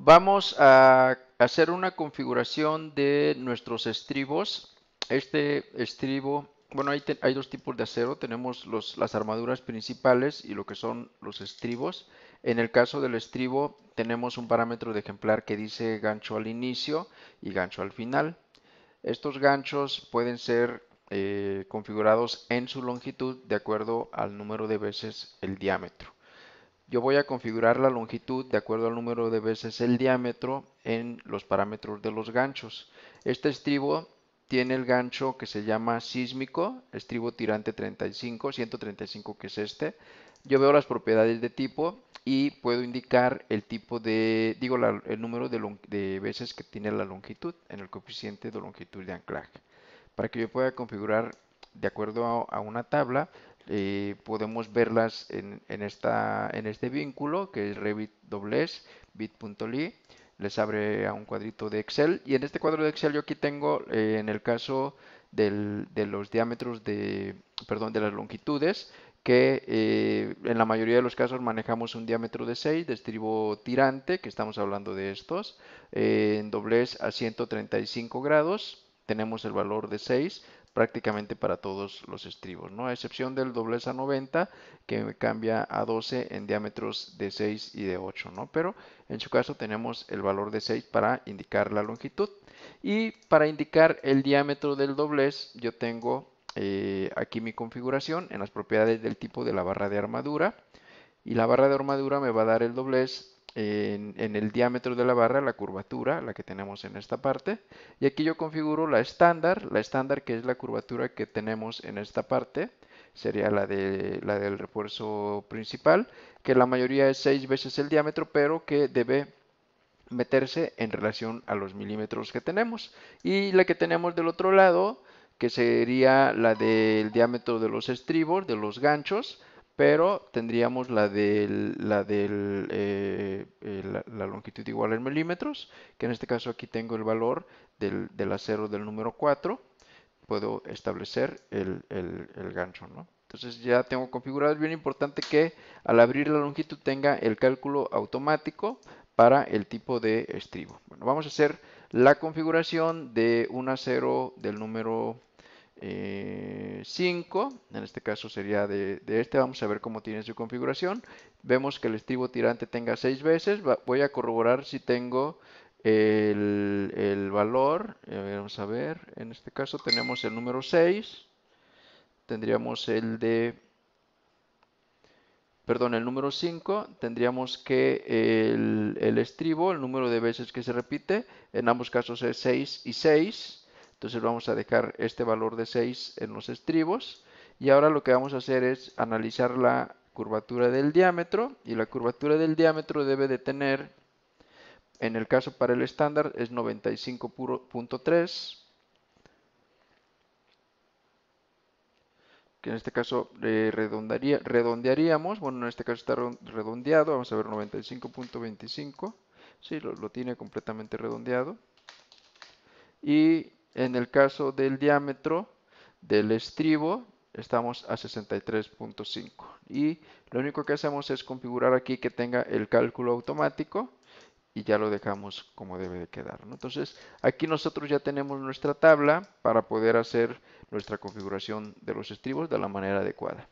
Vamos a hacer una configuración de nuestros estribos. Este estribo, bueno, hay, dos tipos de acero. Tenemos las armaduras principales y lo que son los estribos. En el caso del estribo tenemos un parámetro de ejemplar que dice gancho al inicio y gancho al final. Estos ganchos pueden ser eh, configurados en su longitud de acuerdo al número de veces el diámetro yo voy a configurar la longitud de acuerdo al número de veces el diámetro en los parámetros de los ganchos. Este estribo tiene el gancho que se llama sísmico, estribo tirante 35, 135 que es este. Yo veo las propiedades de tipo y puedo indicar el tipo de, digo, el número de, veces que tiene la longitud en el coeficiente de longitud de anclaje. Para que yo pueda configurar de acuerdo a una tabla, eh, podemos verlas en, esta, en, este vínculo que es revit dobles bit.ly les abre a un cuadrito de Excel y en este cuadro de Excel yo aquí tengo eh, en el caso de los diámetros de perdón de las longitudes que eh, en la mayoría de los casos manejamos un diámetro de 6 de estribo tirante que estamos hablando de estos en doblez a 135 grados tenemos el valor de 6 prácticamente para todos los estribos, ¿no? a excepción del doblez a 90 que cambia a 12 en diámetros de 6 y de 8, ¿no? pero en su caso tenemos el valor de 6 para indicar la longitud. Y para indicar el diámetro del doblez yo tengo eh, aquí mi configuración en las propiedades del tipo de la barra de armadura y la barra de armadura me va a dar el doblez en, el diámetro de la barra la curvatura, la que tenemos en esta parte. Y aquí yo configuro la estándar, la estándar que es la curvatura que tenemos en esta parte. Sería la, de, la del refuerzo principal, que la mayoría es 6 veces el diámetro, pero que debe meterse en relación a los milímetros que tenemos. Y la que tenemos del otro lado, que sería la del diámetro de los estribos, de los ganchos, pero tendríamos la de eh, eh, la, la, longitud igual en milímetros, que en este caso aquí tengo el valor del, acero del número 4, puedo establecer el, el gancho. ¿no? Entonces ya tengo configurado, es bien importante que al abrir la longitud tenga el cálculo automático para el tipo de estribo. Bueno, vamos a hacer la configuración de un acero del número 5, eh, en este caso sería de, este, vamos a ver cómo tiene su configuración. Vemos que el estribo tirante tenga 6 veces, voy a corroborar si tengo el, valor, eh, vamos a ver, en este caso tenemos el número 6, tendríamos el de, perdón, el número 5, tendríamos que el, el estribo, el número de veces que se repite, en ambos casos es 6 y 6, entonces vamos a dejar este valor de 6 en los estribos. Y ahora lo que vamos a hacer es analizar la curvatura del diámetro. Y la curvatura del diámetro debe de tener, en el caso para el estándar, es 95.3. que en este caso eh, redondearíamos, bueno, en este caso está redondeado, vamos a ver 95.25, sí, lo tiene completamente redondeado, y en el caso del diámetro del estribo, estamos a 63.5. Y lo único que hacemos es configurar aquí que tenga el cálculo automático y ya lo dejamos como debe de quedar. Entonces, aquí nosotros ya tenemos nuestra tabla para poder hacer nuestra configuración de los estribos de la manera adecuada.